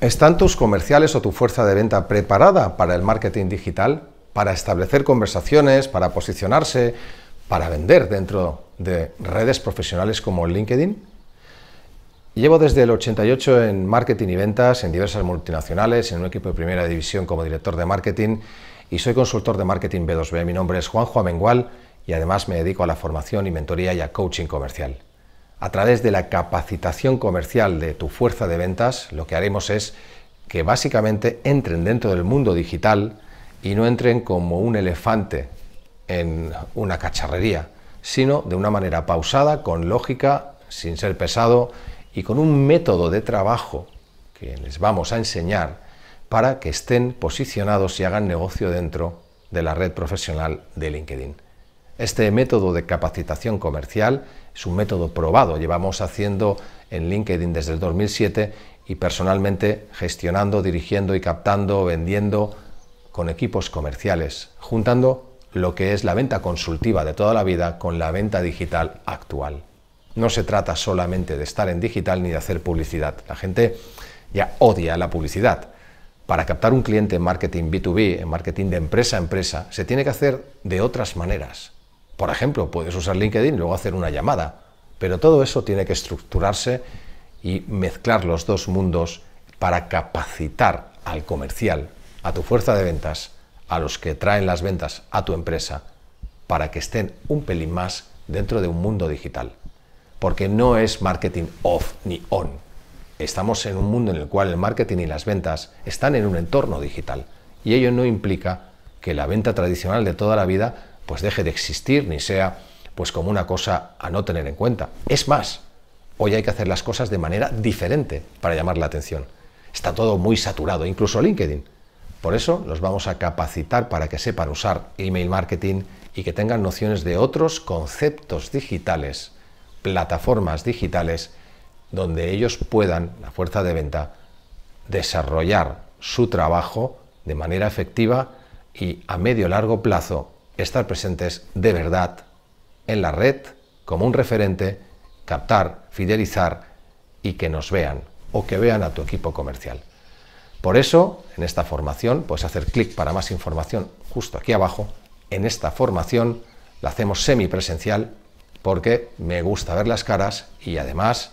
¿Están tus comerciales o tu fuerza de venta preparada para el marketing digital? Para establecer conversaciones, para posicionarse, para vender dentro de redes profesionales como LinkedIn? Llevo desde el 88 en marketing y ventas, en diversas multinacionales, en un equipo de primera división como director de marketing y soy consultor de marketing B2B. Mi nombre es Juanjo Amengual y además me dedico a la formación y mentoría y a coaching comercial. A través de la capacitación comercial de tu fuerza de ventas, lo que haremos es que básicamente entren dentro del mundo digital y no entren como un elefante en una cacharrería, sino de una manera pausada, con lógica, sin ser pesado y con un método de trabajo que les vamos a enseñar para que estén posicionados y hagan negocio dentro de la red profesional de LinkedIn. Este método de capacitación comercial es un método probado, llevamos haciendo en LinkedIn desde el 2007 y personalmente gestionando, dirigiendo y captando, vendiendo con equipos comerciales, juntando lo que es la venta consultiva de toda la vida con la venta digital actual. No se trata solamente de estar en digital ni de hacer publicidad. La gente ya odia la publicidad. Para captar un cliente en marketing B2B, en marketing de empresa a empresa, se tiene que hacer de otras maneras por ejemplo, puedes usar LinkedIn y luego hacer una llamada, pero todo eso tiene que estructurarse y mezclar los dos mundos para capacitar al comercial, a tu fuerza de ventas, a los que traen las ventas a tu empresa, para que estén un pelín más dentro de un mundo digital. Porque no es marketing off ni on. Estamos en un mundo en el cual el marketing y las ventas están en un entorno digital. Y ello no implica que la venta tradicional de toda la vida pues deje de existir ni sea pues como una cosa a no tener en cuenta. Es más, hoy hay que hacer las cosas de manera diferente para llamar la atención. Está todo muy saturado, incluso LinkedIn. Por eso los vamos a capacitar para que sepan usar email marketing y que tengan nociones de otros conceptos digitales, plataformas digitales, donde ellos puedan, la fuerza de venta, desarrollar su trabajo de manera efectiva y a medio largo plazo estar presentes de verdad en la red como un referente, captar, fidelizar y que nos vean o que vean a tu equipo comercial. Por eso, en esta formación, puedes hacer clic para más información justo aquí abajo. En esta formación la hacemos semipresencial porque me gusta ver las caras y además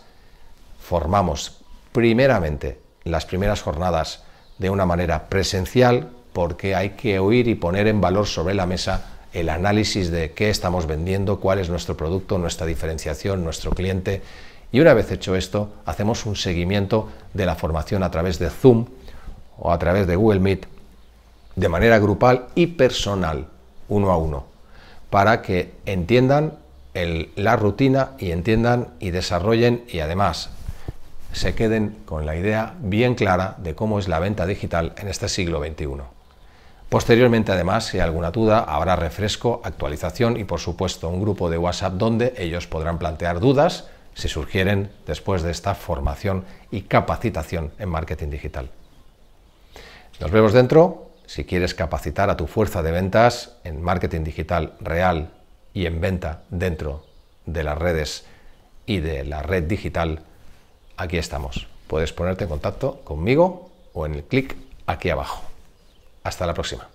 formamos primeramente las primeras jornadas de una manera presencial porque hay que oír y poner en valor sobre la mesa el análisis de qué estamos vendiendo, cuál es nuestro producto, nuestra diferenciación, nuestro cliente. Y una vez hecho esto, hacemos un seguimiento de la formación a través de Zoom o a través de Google Meet de manera grupal y personal, uno a uno, para que entiendan la rutina y entiendan y desarrollen y además se queden con la idea bien clara de cómo es la venta digital en este siglo XXI. Posteriormente, además, si hay alguna duda, habrá refresco, actualización y, por supuesto, un grupo de WhatsApp donde ellos podrán plantear dudas si surgieren después de esta formación y capacitación en marketing digital. Nos vemos dentro. Si quieres capacitar a tu fuerza de ventas en marketing digital real y en venta dentro de las redes y de la red digital, aquí estamos. Puedes ponerte en contacto conmigo o en el clic aquí abajo. Hasta la próxima.